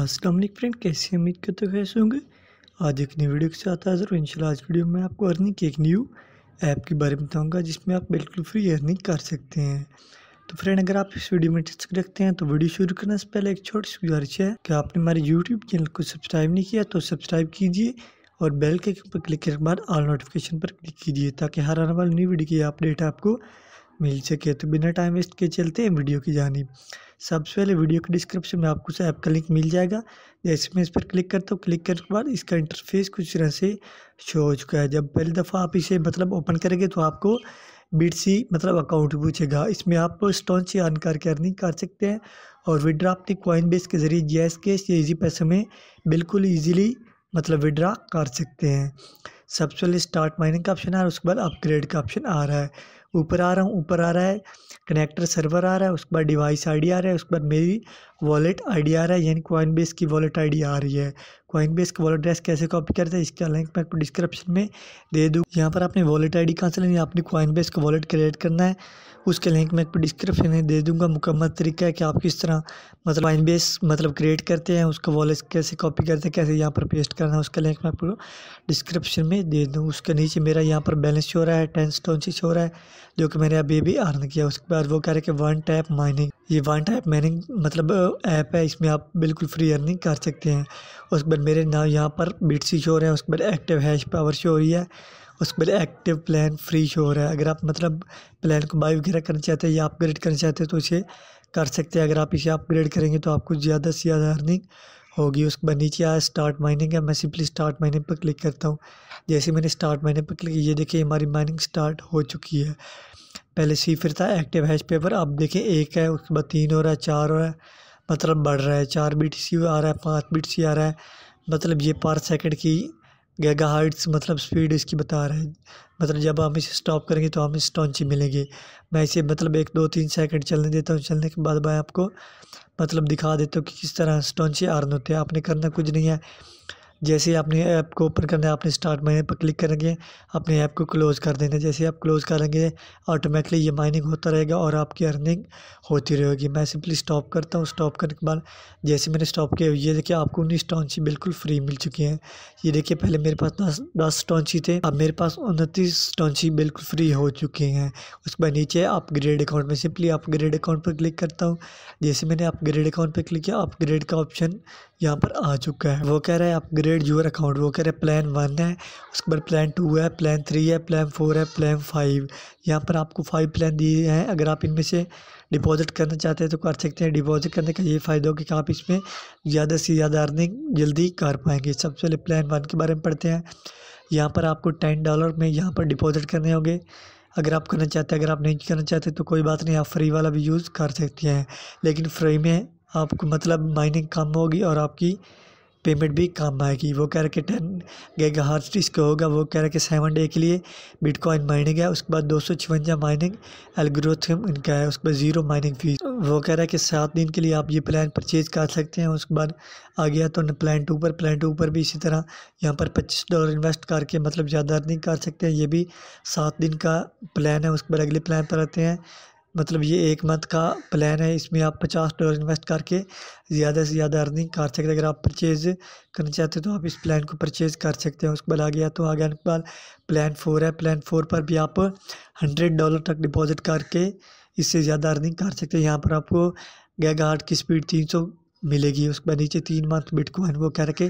अस्सलाम वालेकुम फ्रेंड कैसे उम्मीद करते हो कैसे होंगे आज एक नई वीडियो के साथ हाजिर हूँ इंशाल्लाह आज वीडियो में आपको अर्निंग की एक न्यू ऐप के बारे में बताऊँगा जिसमें आप बिल्कुल फ्री अर्निंग कर सकते हैं तो फ्रेंड अगर आप इस वीडियो में टच रखते हैं तो वीडियो शुरू करने से पहले एक छोटी सी गुजारिश है कि आपने हमारे यूट्यूब चैनल को सब्सक्राइब नहीं किया तो सब्सक्राइब कीजिए और बेल के पर क्लिक करने के बाद ऑल नोटिफिकेशन पर क्लिक कीजिए ताकि हर आने वाली न्यू वीडियो की अपडेट आपको मिल सके तो बिना टाइम वेस्ट के चलते हैं वीडियो की जानी सबसे पहले वीडियो के डिस्क्रिप्शन में आपको ऐप का लिंक मिल जाएगा जैसे मैं इस पर क्लिक करता हूँ क्लिक करने के बाद इसका इंटरफेस कुछ तरह से शो हो चुका है जब पहली दफ़ा आप इसे मतलब ओपन करेंगे तो आपको बीटसी मतलब अकाउंट पूछेगा इसमें आप स्टोन से अर्न करके अर्निंग कर सकते हैं और विड्रा अपने कॉइन बेस के जरिए जी एस केस या ईजी पैसे में बिल्कुल ईजिली मतलब विड्रा कर सकते हैं सबसे पहले स्टार्ट माइनिंग का ऑप्शन आ रहा है उसके बाद अपग्रेड का ऑप्शन आ रहा है ऊपर आ रहा हूँ ऊपर आ रहा है कनेक्टर सर्वर आ रहा है उसके बाद डिवाइस आई आ रहा है उसके बाद मेरी वॉलेट आई आ रहा है यानी कॉइन बेस की वॉलेट आई आ रही है कॉइन बेस की वॉलेट एड्रेस कैसे कॉपी करते हैं इसका लिंक मैं आपको डिस्क्रिप्शन में दे दूँ यहाँ पर आपने वॉलेट आई डी कहाँ से लेनी है आपने कॉइन बेस का वॉलेट क्रिएट करना है उसके लिंक मैं आपको डिस्क्रिप्शन में दे दूँगा मुकम्मल तरीका है कि आप किस तरह मतलब कॉइन बेस मतलब क्रिएट करते हैं उसका वॉलेट कैसे कॉपी करते हैं कैसे यहाँ पर पेस्ट करना है उसका लिंक मैं आपको डिस्क्रिप्शन में दे दूँ उसके नीचे मेरा यहाँ पर बैलेंस हो रहा है टेन स्टोन सिक्स हो रहा है जो कि मैंने अभी अभी अर्न किया उसके बाद वो कह रहे कि वन टैप माइनिंग ये वन टैप माइनिंग मतलब ऐप है इसमें आप बिल्कुल फ्री अर्निंग कर सकते हैं उसके बाद मेरे नाम यहाँ पर बिट सी शोर है उसके बाद एक्टिव हैश पावर शो हो रही है उसके बाद एक्टिव प्लान फ्री शो हो रहा है अगर आप मतलब प्लान को बाई वगैरह करना चाहते हैं या अपग्रेड करना चाहते हैं तो इसे कर सकते हैं अगर आप इसे अपग्रेड करेंगे तो आपको ज़्यादा से ज़्यादा अर्निंग होगी उस पर नीचे आया स्टार्ट माइनिंग है मैं सिंपली स्टार्ट माइनिंग पर क्लिक करता हूँ जैसे मैंने स्टार्ट माइनिंग पर क्लिक ये देखिए हमारी माइनिंग स्टार्ट हो चुकी है पहले सी फिर था एक्टिव हैश पेपर अब देखें एक है उसके बाद तीन हो रहा है चार हो रहा है मतलब बढ़ रहा है चार बीट सी आ रहा है पाँच बीट सी आ रहा है मतलब ये पर सेकंड की गेगा हाइट्स मतलब स्पीड इसकी बता रहा है मतलब जब हम इसे स्टॉप करेंगे तो हमें स्टॉन्ची मिलेंगे मैं इसे मतलब एक दो तीन सेकंड चलने देता हूँ चलने के बाद मैं आपको मतलब दिखा देता हूँ कि किस तरह स्टॉन्ची आर्न होते हैं आपने करना कुछ नहीं है जैसे ही आपने ऐप को ओपन करना है आपने स्टार्ट माइनिंग पर क्लिक करेंगे अपने ऐप को क्लोज़ कर देना जैसे आप क्लोज़ करेंगे ऑटोमेटिकली ये माइनिंग होता रहेगा और आपकी अर्निंग होती रहेगी मैं सिंपली स्टॉप करता हूँ स्टॉप करने के बाद जैसे मैंने स्टॉप किया ये देखिए आपको उन्नीस टॉन्ची बिल्कुल फ्री मिल चुकी हैं ये देखिए पहले मेरे पास दस दस टॉन्ची थे अब मेरे पास उनतीस टॉन्ची बिल्कुल फ्री हो चुकी हैं उसके बाद नीचे अपग्रेड अकाउंट में सिंपली अपग्रेड अकाउंट पर क्लिक करता हूँ जैसे मैंने अपग्रेड अकाउंट पर क्लिक किया अपग्रेड का ऑप्शन यहाँ पर आ चुका है वो कह रहा है अपग्रेड यूर अकाउंट वो कह रहा है प्लान वन है उसके बाद प्लान टू है प्लान थ्री है प्लान फोर है प्लान फाइव यहाँ पर आपको फाइव प्लान दिए हैं अगर आप इनमें से डिपॉजिट करना चाहते हैं तो कर सकते हैं डिपॉजिट करने का ये फ़ायदा होगा कि आप इसमें ज़्यादा से ज़्यादा अर्निंग जल्दी कर पाएंगे सबसे पहले प्लान वन के बारे में पढ़ते हैं यहाँ पर आपको टेन डॉलर में यहाँ पर डिपॉजिट करने होंगे अगर आप करना चाहते हैं अगर आप नहीं करना चाहते तो कोई बात नहीं आप फ्री वाला भी यूज़ कर सकते हैं लेकिन फ्री में आपको मतलब माइनिंग कम होगी और आपकी पेमेंट भी कम आएगी वो कह रहे कि टेन गेगा हार्ट का होगा वो कह रहे कि सेवन डे के लिए बिटकॉइन माइनिंग है उसके बाद दो सौ छवंजा माइनिंग एलग्रोथम इनका है उसके बाद ज़ीरो माइनिंग फीस वो कह रहा है कि सात दिन के लिए आप ये प्लान परचेज कर सकते हैं उसके बाद आ गया तो प्लान टू पर प्लान टू पर भी इसी तरह यहाँ पर पच्चीस डॉलर इन्वेस्ट करके मतलब ज़्यादा अर्निंग कर सकते हैं ये भी सात दिन का प्लान है उसके बाद अगले प्लान पर आते हैं मतलब ये एक मंथ का प्लान है इसमें आप पचास डॉलर इन्वेस्ट करके ज़्यादा से ज़्यादा अर्निंग कर सकते हैं अगर आप परचेज़ करना चाहते हो तो आप इस प्लान को परचेज़ कर सकते हैं उसके बाद आ गया तो आगे आने के बाद प्लान फोर है प्लान फोर पर भी आप हंड्रेड डॉलर तक डिपॉजिट करके इससे ज़्यादा अर्निंग कर सकते हैं यहाँ पर आपको गैगाहाट की स्पीड तीन सौ मिलेगी उसके बाद नीचे तीन मंथ बिटकॉइन वो करके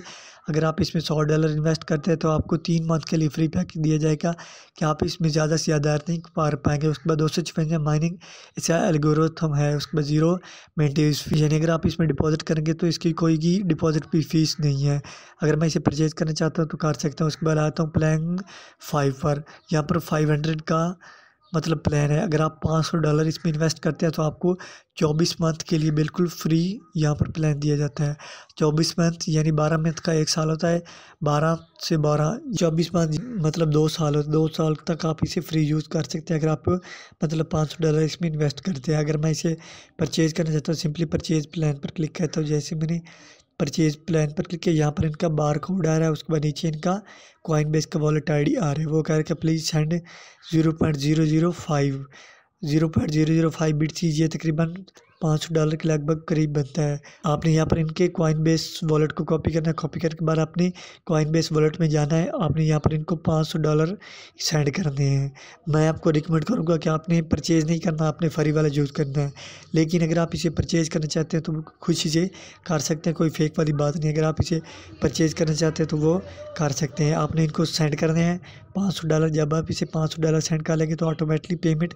अगर आप इसमें सौ डॉलर इन्वेस्ट करते हैं तो आपको तीन मंथ के लिए फ्री पैक दिया जाएगा कि आप इसमें ज़्यादा से ज़्यादा अर्निंग पार पाएंगे उसके बाद दो सौ छपंजा माइनिंग इसका एल्गोरिथम है उसके बाद जीरो मेंटेनेंस फीस यानी अगर आप इसमें डिपॉजिट करेंगे तो इसकी कोई भी डिपॉजिट की फीस नहीं है अगर मैं इसे परचेज करना चाहता हूँ तो कर सकता हूँ उसके बाद आता हूँ प्लान फाइव पर यहाँ पर फाइव हंड्रेड का मतलब प्लान है अगर आप पाँच सौ डॉलर इसमें इन्वेस्ट करते हैं तो आपको चौबीस मंथ के लिए बिल्कुल फ्री यहाँ पर प्लान दिया जाता है चौबीस मंथ यानी बारह मंथ का एक साल होता है बारह से बारह चौबीस मंथ मतलब दो साल होता है दो साल तक आप इसे फ्री यूज़ कर सकते हैं अगर आप मतलब पाँच सौ डॉलर इसमें इन्वेस्ट करते हैं अगर मैं इसे परचेज़ करना चाहता हूँ सिंपली परचेज़ प्लान पर क्लिक करता हूँ जैसे मैंने परचेज प्लान पर क्लिक किया यहाँ पर इनका बार कोड आ रहा है उसके बाद नीचे इनका कॉइन बेस का वॉलेट आई आ रहा है वो कह रहा है please send zero point zero zero five zero point zero zero five bits ये तकरीबन पाँच सौ डॉलर के लगभग करीब बनता है आपने यहाँ पर इनके कॉइन बेस वॉलेट को कॉपी करना है कॉपी करने के बाद आपने कॉइन बेस वॉलेट में जाना है आपने यहाँ पर इनको पाँच सौ डॉलर सेंड करने हैं मैं आपको रिकमेंड करूँगा कि आपने परचेज़ नहीं करना आपने फ्री वाला यूज़ करना है लेकिन अगर आप इसे परचेज़ करना चाहते हैं तो खुशी से कर सकते हैं कोई फेक वाली बात नहीं अगर आप इसे परचेज़ करना चाहते हैं तो वो कर सकते हैं आपने इनको सेंड करने हैं पाँच सौ डॉलर जब आप इसे पाँच सौ डॉलर सेंड कर लेंगे तो ऑटोमेटिकली पेमेंट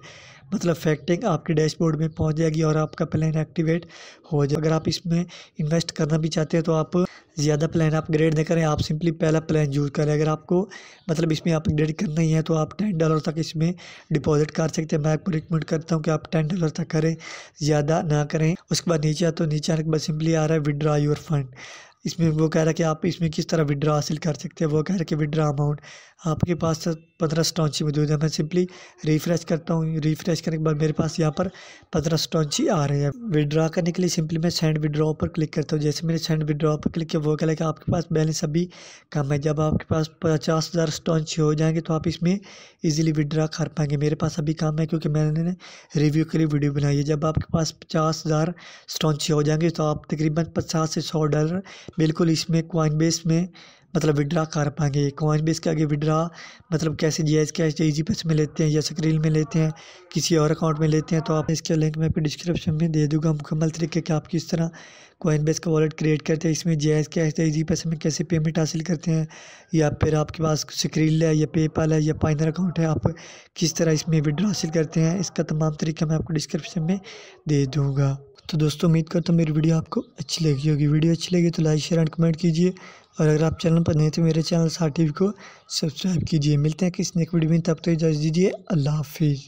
मतलब फैक्टिंग आपके डैशबोर्ड में पहुँच जाएगी और आपका प्लान एक्टिवेट हो जाए अगर आप इसमें इन्वेस्ट करना भी चाहते हैं तो आप ज़्यादा प्लान अपग्रेड नहीं करें आप सिंपली पहला प्लान यूज़ करें अगर आपको मतलब इसमें अपग्रेड करना ही है तो आप टेन डॉलर तक इसमें डिपॉजिट कर सकते हैं मैं आपको रिकमेंड करता हूँ कि आप टेन डॉलर तक करें ज़्यादा ना करें उसके बाद नीचे तो नीचे आने के बाद सिंपली आ रहा है विदड्रा योर फंड इसमें वो कह रहा है कि आप इसमें किस तरह विड्रा हासिल कर सकते हैं वो कह रहा है कि विड्रा अमाउंट आपके पास पंद्रह स्टॉन्ची मौजूद है मैं सिंपली रिफ्रेश करता हूँ रिफ्रेश करने के बाद मेरे पास यहाँ पर पंद्रह स्टॉन्ची आ रहे हैं विड्रा करने के लिए सिंपली मैं सेंड विड्रॉ पर क्लिक करता हूँ जैसे मैंने सेंड विड्रॉ पर क्लिक किया वो क्या कि आपके पास बैलेंस अभी कम है जब आपके पास पचास हज़ार स्टॉन्ची हो जाएंगे तो आप इसमें ईजिली विड्रा कर पाएंगे मेरे पास अभी कम है क्योंकि मैंने रिव्यू के लिए वीडियो बनाई है जब आपके पास पचास हज़ार स्टॉन्ची हो जाएंगे तो आप तकरीबन पचास से सौ डॉलर बिल्कुल इसमें क्वाइन बेस में मतलब विड्रा कर पाएंगे कॉइन बेस के आगे विड्रा मतलब कैसे जी एस कैश इजी पैस में लेते हैं या स्क्रीन में लेते हैं किसी और अकाउंट में लेते हैं तो आप इसके लिंक मैं डिस्क्रिप्शन में दे दूँगा मुकम्मल तरीके के आप किस तरह कॉइन बेस का वॉलेट क्रिएट करते हैं इसमें जी एस कैश इजी पैसे में कैसे पेमेंट हासिल करते हैं या फिर आपके पास स्क्रील है या पेपाल है या पाइनर अकाउंट है आप किस तरह इसमें विड्रा हासिल करते हैं इसका तमाम तरीका मैं आपको डिस्क्रिप्शन में दे दूँगा तो दोस्तों उम्मीद करता हूँ मेरी वीडियो आपको अच्छी लगी होगी वीडियो अच्छी लगी तो लाइक शेयर एंड कमेंट कीजिए और अगर आप चैनल पर नहीं तो मेरे चैनल साटिव को सब्सक्राइब कीजिए मिलते हैं किसी नेक्स्ट वीडियो में तब तक इजाज़त दीजिए अल्लाह हाफिज़